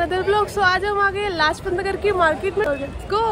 another blog so आज हम आ गए लाजपत नगर की मार्केट में गो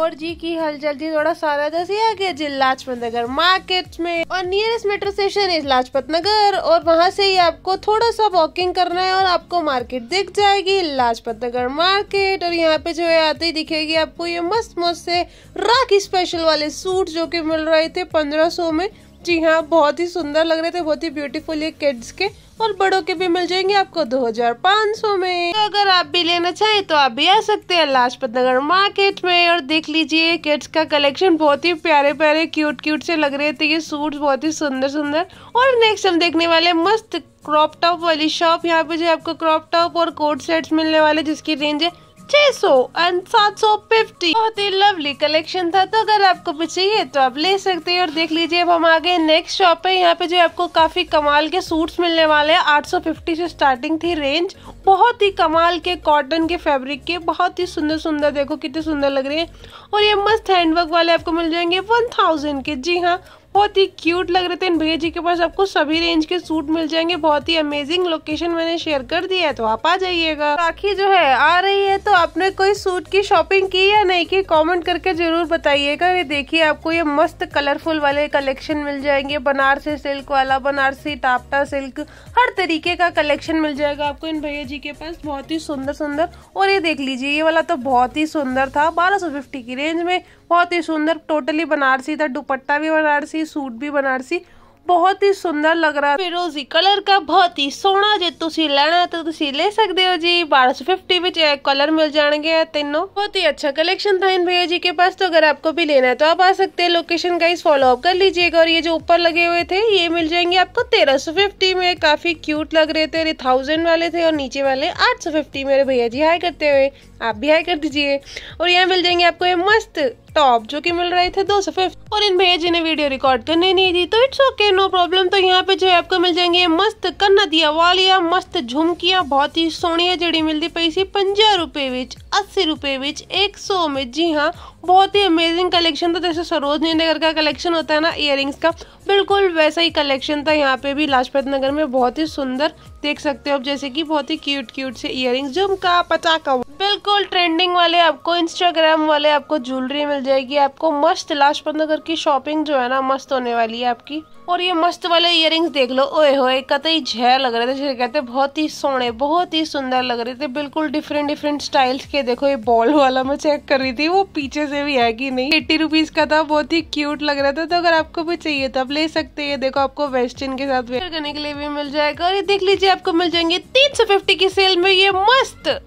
और जी की हलचल जल्दी थोड़ा सारा दस ही आ गया जी लाजपत नगर मार्केट में और nearest metro station is Lajpat Nagar और वहाँ से ही आपको थोड़ा सा वॉकिंग करना है और आपको मार्केट दिख जाएगी लाजपत नगर मार्केट और यहाँ पे जो है आते ही दिखेगी आपको ये मस्त मस्त से राखी स्पेशल वाले सूट जो कि मिल रहे थे पंद्रह सौ में जी हाँ बहुत ही सुंदर लग रहे थे बहुत ही ब्यूटीफुल ये किड्स के और बड़ों के भी मिल जाएंगे आपको 2500 में तो अगर आप भी लेना चाहें तो आप भी आ सकते हैं लाजपत नगर मार्केट में और देख लीजिए किड्स का कलेक्शन बहुत ही प्यारे प्यारे क्यूट क्यूट से लग रहे थे ये सूट बहुत ही सुंदर सुंदर और नेक्स्ट हम देखने वाले मस्त क्रॉप टॉप वाली शॉप यहाँ पे जो आपको क्रॉप टॉप और कोट सेट्स मिलने वाले जिसकी रेंज है सौ एंड सात सौ फिफ्टी बहुत ही लवली कलेक्शन था तो अगर आपको भी चाहिए तो आप ले सकते हैं और देख लीजिए अब हम आगे नेक्स्ट शॉप पे यहाँ पे जो आपको काफी कमाल के सूट्स मिलने वाले हैं 850 से स्टार्टिंग थी रेंज बहुत ही कमाल के कॉटन के फैब्रिक के बहुत ही सुंदर सुंदर देखो कितने सुंदर लग रहे हैं और ये मस्त हैंडवर्क वाले आपको मिल जाएंगे वन थाउजेंड के जी हाँ बहुत ही क्यूट लग रहे थे इन भैया जी के पास आपको सभी रेंज के सूट मिल जाएंगे बहुत ही अमेजिंग लोकेशन मैंने शेयर कर दिया है तो आप आ जाइएगा राखी जो है आ रही है तो आपने कोई सूट की शॉपिंग की या नहीं की कमेंट करके ज़रूर बताइएगा ये देखिए आपको ये मस्त कलरफुल वाले कलेक्शन मिल जाएंगे बनारसी सिल्क वाला बनारसी टापटा सिल्क हर तरीके का कलेक्शन मिल जाएगा आपको इन भैया जी के पास बहुत ही सुंदर सुंदर और ये देख लीजिए ये वाला तो बहुत ही सुंदर था बारह की रेंज में बहुत ही सुंदर टोटली बनारसी था दुपट्टा भी बनारसी सूट भी बनारसी ਬਹੁਤ ਹੀ ਸੁੰਦਰ ਲੱਗ ਰਿਹਾ ਫਿਰੋਜ਼ੀ कलर का बहुत ही सोना जो तुम लेना तो तुम ले सकते हो जी 1250 ਵਿੱਚ ਇਹ कलर मिल जाएंगे तीनों बहुत ही अच्छा कलेक्शन था इन भैया जी के पास तो अगर आपको भी लेना है तो आप आ सकते हैं लोकेशन का इस फॉलो अप कर लीजिएगा और ये जो ऊपर लगे हुए थे ये मिल जाएंगे आपको तेरह में काफी क्यूट लग रहे थे थाउजेंड वाले थे और नीचे वाले फिफ्टी मेरे भैया जी हाई करते हुए आप भी हाई कर दीजिए और यहाँ मिल जाएंगे आपको ये मस्त टॉप जो कि मिल रहे थे दो सौ फिफ्ट और इन भैया जी ने वीडियो रिकॉर्ड करने नहीं दी तो इट्स ओके नो प्रॉब्लम तो यहाँ पे जो है आपको मिल जाएंगे मस्त कन्ना दिया वालिया मस्त झुमकिया बहुत ही सोनिया जड़ी मिलती पी सी पंजा रुपये बिच अस्सी रुपए एक सौ में जी हाँ बहुत ही अमेजिंग कलेक्शन था जैसे सरोजनी नगर का कलेक्शन होता है ना इयर का बिल्कुल वैसा ही कलेक्शन था यहाँ पे भी लाजपत नगर में बहुत ही सुंदर देख सकते हो आप जैसे कि बहुत ही क्यूट क्यूट से इयर रिंग्स झुमका पचाका बिल्कुल ट्रेंडिंग वाले आपको इंस्टाग्राम वाले आपको ज्वेलरी मिल जाएगी आपको मस्त लाश पंद्रह की शॉपिंग जो है ना मस्त होने वाली है आपकी और ये मस्त वाले इयर देख लो ओए हो कतई झह लग रहे थे जिसे कहते बहुत ही सोने बहुत ही सुंदर लग रहे थे बिल्कुल डिफरेंट डिफरेंट स्टाइल्स के देखो ये बॉल वाला मैं चेक कर रही थी वो पीछे से भी है कि नहीं एट्टी रुपीज का था बहुत ही क्यूट लग रहा था तो अगर आपको भी चाहिए तो आप ले सकते हैं देखो आपको वेस्टर्न के साथ करने के लिए भी मिल जाएगा और ये देख लीजिए आपको मिल जाएंगे तीन सौ फिफ्टी की सेल में ये मस्त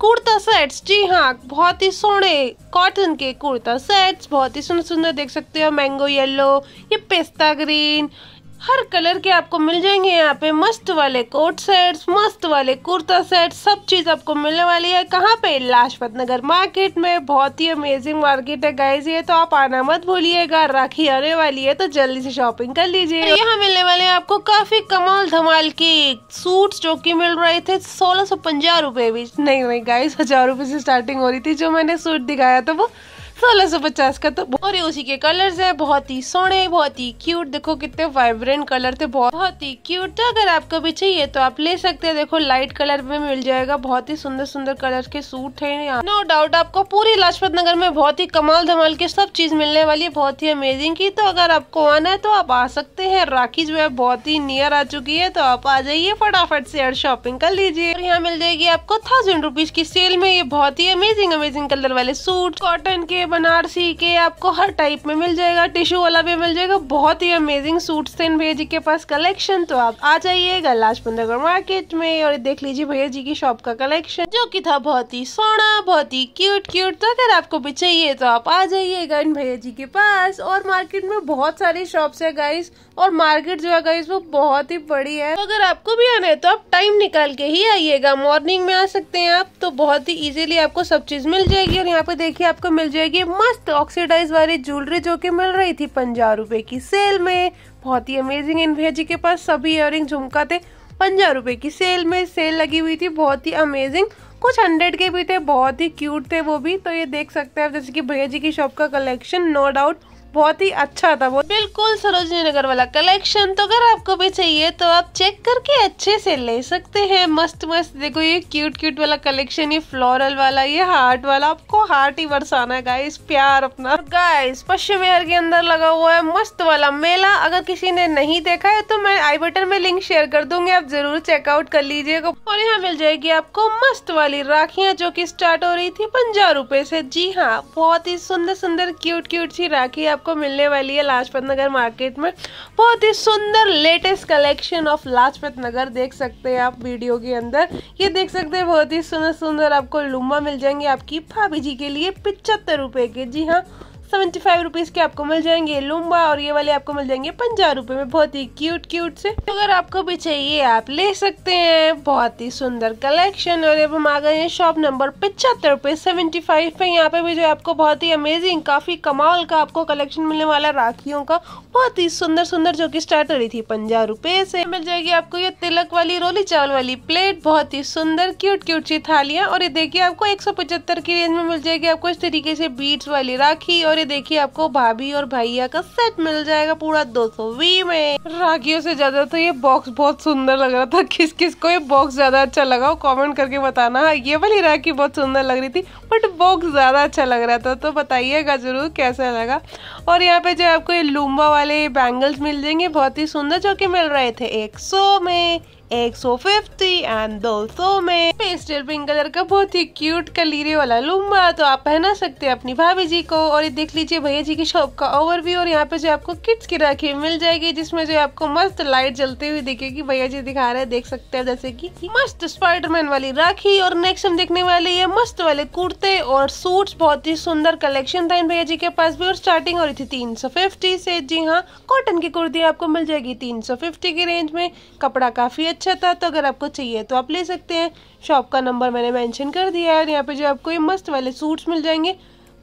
कुर्ता सेट्स जी हाँ बहुत ही सोने कॉटन के कुर्ता सेट्स बहुत ही सुंदर सुंदर देख सकते हो मैंगो येलो ये पेस्ता ग्रीन हर कलर के आपको मिल जाएंगे यहाँ पे मस्त वाले कोट सेट्स मस्त वाले कुर्ता सेट सब चीज़ आपको मिलने वाली है कहाँ पे लाजपत नगर मार्केट में बहुत ही अमेजिंग मार्केट है गाइज ये तो आप आना मत भूलिएगा राखी आने वाली है तो जल्दी से शॉपिंग कर लीजिए यहाँ मिलने वाले हैं आपको काफी कमाल धमाल की सूट जो की मिल रहे थे सोलह सौ पंजा रुपए नहीं नहीं गाइज हजार रुपए से स्टार्टिंग हो रही थी जो मैंने सूट दिखाया था वो सोलह सौ पचास का तो और ये उसी के कलर्स है बहुत ही सोने बहुत ही क्यूट देखो कितने वाइब्रेंट कलर थे बहुत ही क्यूट तो अगर आपको भी चाहिए तो आप ले सकते हैं देखो लाइट कलर में मिल जाएगा बहुत ही सुंदर सुंदर कलर के सूट है यहाँ नो डाउट आपको पूरी लाजपत नगर में बहुत ही कमाल धमाल के सब चीज मिलने वाली है बहुत ही अमेजिंग की तो अगर आपको आना है तो आप आ सकते हैं राखी जो है बहुत ही नियर आ चुकी है तो आप आ जाइए फटाफट से और शॉपिंग कर लीजिए और यहाँ मिल जाएगी आपको थाउजेंड रुपीज की सेल में ये बहुत ही अमेजिंग अमेजिंग कलर वाले सूट कॉटन के बनारसी के आपको हर टाइप में मिल जाएगा टिश्यू वाला भी मिल जाएगा बहुत ही अमेजिंग सूट्स थे इन भैया जी के पास कलेक्शन तो आप आ जाइएगा नगर मार्केट में और देख लीजिए भैया जी की शॉप का कलेक्शन जो कि था बहुत ही सोना बहुत ही क्यूट क्यूट तो अगर आपको भी चाहिए तो आप आ जाइएगा इन भैया जी के पास और मार्केट में बहुत सारी शॉप्स है गाइस और मार्केट जो है गाइस वो बहुत ही बड़ी है तो अगर आपको भी आना है तो आप टाइम निकाल के ही आइएगा मॉर्निंग में आ सकते हैं आप तो बहुत ही इजीली आपको सब चीज मिल जाएगी और यहाँ पे देखिए आपको मिल जाएगी मस्त ऑक्सीडाइज वाली ज्वेलरी जो कि मिल रही थी पंजा रुपए की सेल में बहुत ही अमेजिंग इन भैया जी के पास सभी इयर झुमका थे पंजा रुपए की सेल में सेल लगी हुई थी बहुत ही अमेजिंग कुछ हंड्रेड के भी थे बहुत ही क्यूट थे वो भी तो ये देख सकते हैं जैसे कि भैया जी की शॉप का कलेक्शन नो डाउट बहुत ही अच्छा था वो बिल्कुल सरोजनी नगर वाला कलेक्शन तो अगर आपको भी चाहिए तो आप चेक करके अच्छे से ले सकते हैं मस्त मस्त देखो ये क्यूट क्यूट वाला कलेक्शन ये फ्लोरल वाला ये हार्ट वाला आपको हार्ट ही बरसाना है गाइस प्यार अपना गाइस पश्चिम बिहार के अंदर लगा हुआ है मस्त वाला मेला अगर किसी ने नहीं देखा है तो मैं आई बटन में लिंक शेयर कर दूंगी आप जरूर चेकआउट कर लीजिएगा और यहाँ मिल जाएगी आपको मस्त वाली राखियाँ जो की स्टार्ट हो रही थी पंजा रूपए से जी हाँ बहुत ही सुंदर सुंदर क्यूट क्यूट सी राखी आप आपको मिलने वाली है लाजपत नगर मार्केट में बहुत ही सुंदर latest collection of Lajpat Nagar देख सकते हैं आप वीडियो के अंदर ये देख सकते हैं बहुत ही सुंदर सुंदर आपको लुम्बा मिल जाएंगे आपकी भाभी जी के लिए पिचहत्तर रुपए के जी हाँ सेवेंटी फाइव रुपीज़ के आपको मिल जाएंगे लुम्बा और ये वाले आपको मिल जाएंगे पंजा रुपये में बहुत ही क्यूट क्यूट से तो अगर आपको भी चाहिए आप ले सकते हैं बहुत ही सुंदर कलेक्शन और अब हम आ गए हैं शॉप नंबर पचहत्तर पे सेवेंटी फाइव पे यहाँ पे भी जो आपको बहुत ही अमेजिंग काफ़ी कमाल का आपको कलेक्शन मिलने वाला राखियों का बहुत ही सुंदर सुंदर जो की स्टार्ट हो रही थी पंजा रुपए से मिल जाएगी आपको ये तिलक वाली रोली चावल वाली प्लेट बहुत ही सुंदर क्यूट क्यूट सी थालियाँ और ये देखिए आपको एक की रेंज में मिल जाएगी आपको इस तरीके से बीट्स वाली राखी और ये देखिए आपको भाभी और भैया का सेट मिल जाएगा पूरा दो सौ वी में राखियों से ज्यादा तो ये बॉक्स बहुत सुंदर लग रहा था किस किस को ये बॉक्स ज्यादा अच्छा लगा हो कॉमेंट करके बताना हाँ, ये वाली राखी बहुत सुंदर लग रही थी बट बॉक्स ज्यादा अच्छा लग रहा था तो बताइएगा जरूर कैसा लगा और यहाँ पे जो आपको ये लूम्बा वाले बैंगल्स मिल जाएंगे बहुत ही सुंदर जो कि मिल रहे थे एक सौ में 150 एंड 200 में पेस्टल पिंक कलर का बहुत ही क्यूट कलीरे वाला लुम्बा तो आप पहना सकते हैं अपनी भाभी जी को और ये देख लीजिए भैया जी की शॉप का ओवरव्यू और यहाँ पे जो आपको किड्स की राखी मिल जाएगी जिसमें जो आपको मस्त लाइट जलते हुए दिखेगी भैया जी दिखा रहे हैं देख सकते हैं जैसे की मस्त स्पाइडरमैन वाली राखी और नेक्स्ट हम देखने वाले ये मस्त वाले कुर्ते और सूट बहुत ही सुंदर कलेक्शन था इन भैया जी के पास भी और स्टार्टिंग हो रही थी तीन से जी हाँ कॉटन की कुर्ती आपको मिल जाएगी तीन की रेंज में कपड़ा काफी अच्छा अच्छा था तो अगर आपको चाहिए तो आप ले सकते हैं शॉप का नंबर मैंने मेंशन कर दिया है और यहाँ पे जो आपको ये मस्त वाले सूट्स मिल जाएंगे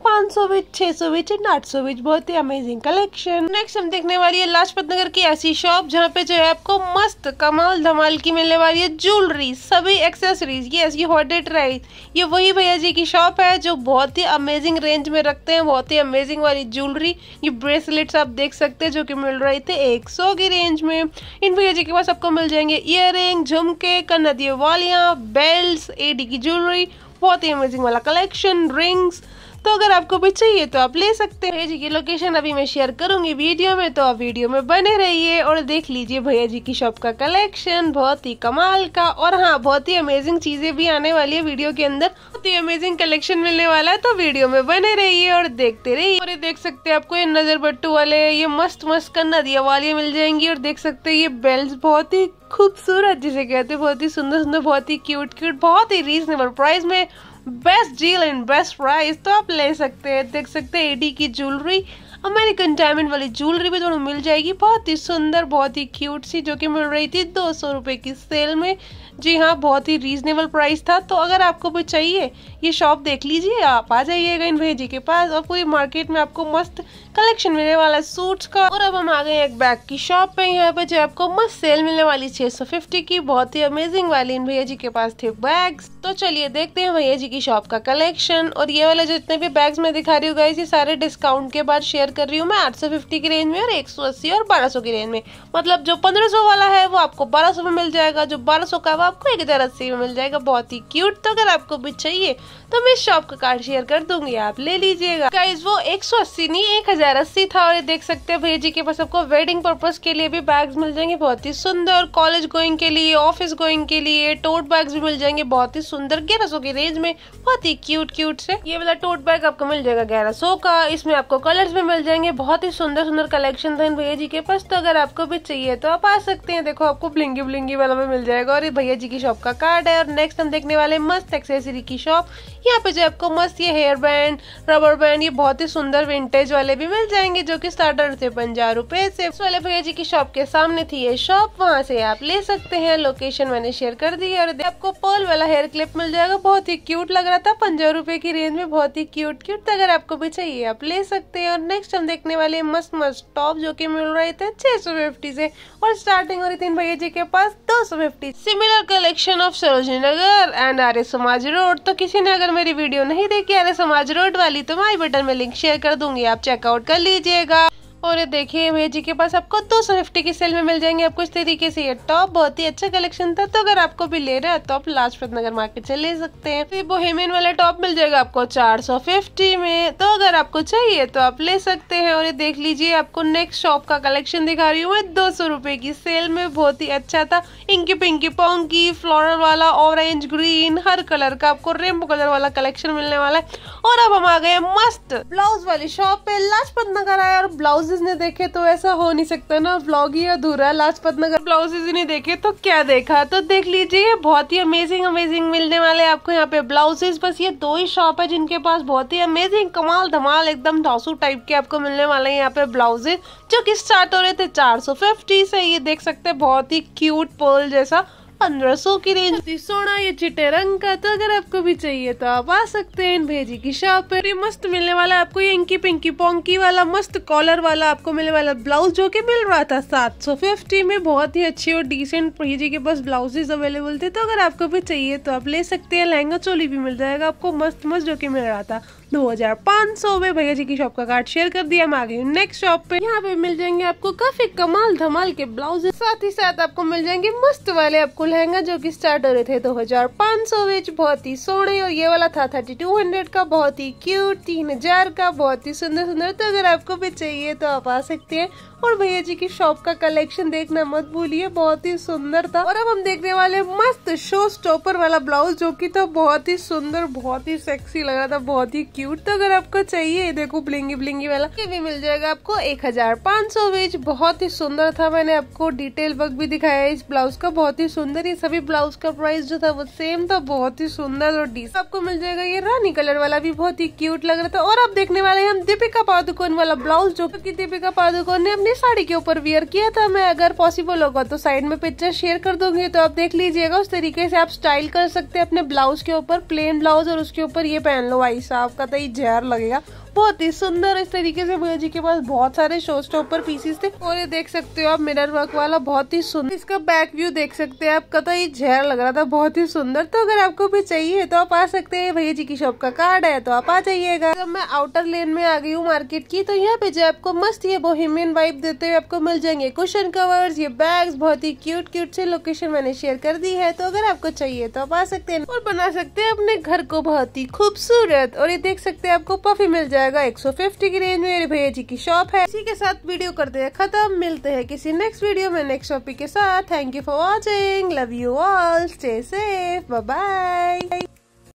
पाँच सौ विच छः सौ विच एंड आठ सौ विच बहुत ही अमेजिंग कलेक्शन नेक्स्ट हम देखने वाली है लाजपत नगर की ऐसी शॉप जहाँ पे जो है आपको मस्त कमाल धमाल की मिलने वाली है ज्वेलरी सभी एक्सेसरीज ये इसकी हॉटेड राइस ये वही भैया जी की शॉप है जो बहुत ही अमेजिंग रेंज में रखते हैं बहुत ही अमेजिंग वाली ज्वेलरी ये ब्रेसलेट्स आप देख सकते हैं जो कि मिल रही थे एक सौ की रेंज में इन भैया जी के पास आपको मिल जाएंगे इयर झुमके कन्नदियों वालियाँ बेल्ट एडी की ज्वेलरी बहुत ही अमेजिंग वाला कलेक्शन रिंग्स तो अगर आपको भी चाहिए तो आप ले सकते हैं भैया जी की लोकेशन अभी मैं शेयर करूंगी वीडियो में तो आप वीडियो में बने रहिए और देख लीजिए भैया जी की शॉप का कलेक्शन बहुत ही कमाल का और हाँ बहुत ही अमेजिंग चीजें भी आने वाली है वीडियो के अंदर बहुत ही अमेजिंग कलेक्शन मिलने वाला है तो वीडियो में बने रहिए और देखते रहिए और ये देख सकते हैं आपको ये नजर बट्टू वाले ये मस्त मस्त का नदिया वाली मिल जाएंगी और देख सकते हैं ये बेल्ट बहुत ही खूबसूरत जिसे कहते हैं बहुत ही सुंदर सुंदर बहुत ही क्यूट क्यूट बहुत ही रीजनेबल प्राइस में best deal and best price तो आप ले सकते हैं देख सकते हैं एडी की ज्वेलरी अमेरिकन डायमंड वाली ज्वेलरी भी दोनों मिल जाएगी बहुत ही सुंदर बहुत ही क्यूट सी जो कि मिल रही थी दो सौ रुपये की सेल में जी हाँ बहुत ही रीजनेबल प्राइस था तो अगर आपको कोई चाहिए ये शॉप देख लीजिए आप आ जाइएगा इन भैया जी के पास और पूरी मार्केट में आपको मस्त कलेक्शन मिलने वाला सूट्स का और अब हम आ गए एक बैग की शॉप पे यहाँ पे जो आपको मस्त सेल मिलने वाली फिफ्टी की बहुत ही अमेजिंग वाली इन भैया जी के पास थे बैग तो चलिए देखते हैं भैया जी की शॉप का कलेक्शन और ये वाला जितने भी बैग्स मैं दिखा रही हूँ गाइस ये सारे डिस्काउंट के बाद शेयर कर रही हूँ मैं 850 की रेंज में और 180 और 1200 की रेंज में मतलब जो 1500 वाला है वो आपको 1200 में मिल जाएगा जो 1200 का आपको एक हज़ार अस्सी में मिल जाएगा बहुत ही क्यूट तो अगर आपको भी चाहिए तो मैं शॉप का कार्ड शेयर कर दूंगी आप ले लीजिएगा गाइज वो एक सौ अस्सी नहीं एक हजार अस्सी था और ये देख सकते हैं भैया जी के पास आपको वेडिंग पर्पज के लिए भी बैग्स मिल जाएंगे बहुत ही सुंदर कॉलेज गोइंग के लिए ऑफिस गोइंग के लिए टोट बैग्स भी मिल जाएंगे बहुत ही सुंदर ग्यारह सौ की रेंज में बहुत ही क्यूट क्यूट से ये वाला टोट बैग आपको मिल जाएगा ग्यारह सौ का इसमें आपको कलर भी मिल जाएंगे बहुत ही सुंदर सुंदर कलेक्शन था भैया जी के पास तो अगर आपको भी चाहिए तो आप आ सकते हैं देखो आपको ब्लिंगी ब्लिंगी वाला भी मिल जाएगा और ये भैया जी की शॉप का कार्ड है और नेक्स्ट हम देखने वाले मस्त एक्सेसरी की शॉप यहाँ पे जो आपको मस्त ये हेयर बैंड रबर बैंड ये बहुत ही सुंदर विंटेज वाले भी मिल जाएंगे जो कि स्टार्टर थे पंजा रुपए से वाले भैया जी की शॉप के सामने थी ये शॉप वहाँ से आप ले सकते हैं लोकेशन मैंने शेयर कर दी है और आपको पर्ल वाला हेयर क्लिप मिल जाएगा बहुत ही क्यूट लग रहा था पंजा रुपए की रेंज में बहुत ही क्यूट क्यूट अगर आपको भी चाहिए आप ले सकते हैं और नेक्स्ट हम देखने वाले मस्त मस्त टॉप जो की मिल रहे थे छह सौ फिफ्टी से और स्टार्टिंग हो रही थी भैया जी के पास दो सौ fifty similar collection of Sarojini Nagar and Arya Samaj road तो किसी ने अगर मेरी वीडियो नहीं देखी है समाज रोड वाली तो माई बटन में लिंक शेयर कर दूंगी आप चेकआउट कर लीजिएगा और ये देखिए भैया जी के पास आपको दो सौ फिफ्टी की सेल में मिल जाएंगे आपको इस तरीके से ये टॉप बहुत ही अच्छा कलेक्शन था तो अगर आपको भी ले रहे हैं तो आप लाजपत नगर मार्केट से ले सकते हैं फिर बोहेमियन वाला टॉप मिल जाएगा आपको चार सौ फिफ्टी में तो अगर आपको चाहिए तो आप ले सकते हैं और ये देख लीजिए आपको नेक्स्ट शॉप का कलेक्शन दिखा रही हूँ मैं दो सौ रुपए की सेल में बहुत ही अच्छा था इंकी पिंकी पोंकी फ्लोरल वाला ऑरेंज ग्रीन हर कलर का आपको रेमबो कलर वाला कलेक्शन मिलने वाला है और अब हम आ गए मस्त ब्लाउज वाली शॉप पे लाजपत नगर आया और ब्लाउज ब्लाउजेज ने देखे तो ऐसा हो नहीं सकता ना ब्लॉग ही अधूरा लाजपत नगर ब्लाउजेज ने देखे तो क्या देखा तो देख लीजिए बहुत ही अमेजिंग अमेजिंग मिलने वाले आपको यहाँ पे ब्लाउजेज बस ये दो ही शॉप है जिनके पास बहुत ही अमेजिंग कमाल धमाल एकदम धासू टाइप के आपको मिलने वाले हैं यहाँ पे ब्लाउजेज जो कि स्टार्ट हो रहे थे चार से ये देख सकते हैं बहुत ही क्यूट पर्ल जैसा पंद्रह सौ की रेंज सोना ये चिटे रंग का तो अगर आपको भी चाहिए तो आप आ सकते हैं इन भेजी की शॉप पर मस्त मिलने वाला आपको ये इंकी पिंकी पोंकी वाला मस्त कॉलर वाला आपको मिलने वाला ब्लाउज जो की मिल रहा था सात सौ फिफ्टी में बहुत ही अच्छी और डिसेंट भेजी के पास ब्लाउजेज अवेलेबल थे तो अगर आपको भी चाहिए तो आप ले सकते हैं लहंगा चोली भी मिल जाएगा आपको मस्त मस्त जो कि मिल रहा था 2500 में भैया जी की शॉप का कार्ड शेयर कर दिया मैं आ गई नेक्स्ट शॉप पे यहाँ पे मिल जाएंगे आपको काफी कमाल धमाल के ब्लाउज साथ ही साथ आपको मिल जाएंगे मस्त वाले आपको लहंगा जो कि स्टार्ट हो रहे थे दो हजार पाँच सौ बहुत ही सोने और ये वाला था थर्टी टू हंड्रेड का बहुत ही क्यूट तीन हजार का बहुत ही सुंदर सुंदर तो अगर आपको भी चाहिए तो आप आ सकते हैं और भैया जी की शॉप का कलेक्शन देखना मत भूलिए बहुत ही सुंदर था और अब हम देखने वाले मस्त शो स्टॉपर वाला ब्लाउज जो की तो बहुत ही सुंदर बहुत ही सेक्सी लग रहा था बहुत ही क्यूट तो अगर आपको चाहिए देखो ब्लिंगी ब्लिंगी वाला ये भी मिल जाएगा आपको एक हजार पाँच सौ बीच बहुत ही सुंदर था मैंने आपको डिटेल वर्क भी दिखाया इस ब्लाउज का बहुत ही सुंदर ये सभी ब्लाउज का प्राइस जो था वो सेम था बहुत ही सुंदर और डी तो आपको मिल जाएगा ये रानी कलर वाला भी बहुत ही क्यूट लग रहा था और आप देखने वाले हम दीपिका पादुकोन वाला ब्लाउज जो की दीपिका पादुकोन ने अपनी साड़ी के ऊपर वियर किया था मैं अगर पॉसिबल होगा तो साइड में पिक्चर शेयर कर दूंगी तो आप देख लीजिएगा उस तरीके से आप स्टाइल कर सकते हैं अपने ब्लाउज के ऊपर प्लेन ब्लाउज और उसके ऊपर ये पहन लो भाई साहब का तो ये जहर लगेगा बहुत ही सुंदर इस तरीके से भैया जी के पास बहुत सारे शो स्टॉपर पीसेस थे और ये देख सकते हो आप मिरर वर्क वाला बहुत ही सुंदर इसका बैक व्यू देख सकते हैं आप ही झेर लग रहा था बहुत ही सुंदर तो अगर आपको भी चाहिए तो आप आ सकते हैं भैया जी की शॉप का कार्ड है तो आप आ जाइएगा जब मैं आउटर लेन में आ गई हूँ मार्केट की तो यहाँ पे जो आपको मस्त ये बोहिमियन वाइप देते हुए आपको मिल जाएंगे कुशन कवर्स ये बैग बहुत ही क्यूट क्यूट से लोकेशन मैंने शेयर कर दी है तो अगर आपको चाहिए तो आप आ सकते हैं और बना सकते हैं अपने घर को बहुत ही खूबसूरत और ये देख सकते हैं आपको पफी मिल जाए जाएगा 150 की रेंज में मेरे भैया जी की शॉप है इसी के साथ वीडियो करते हैं खत्म मिलते हैं किसी नेक्स्ट वीडियो में नेक्स्ट टॉपिक के साथ thank you for watching love you all stay safe bye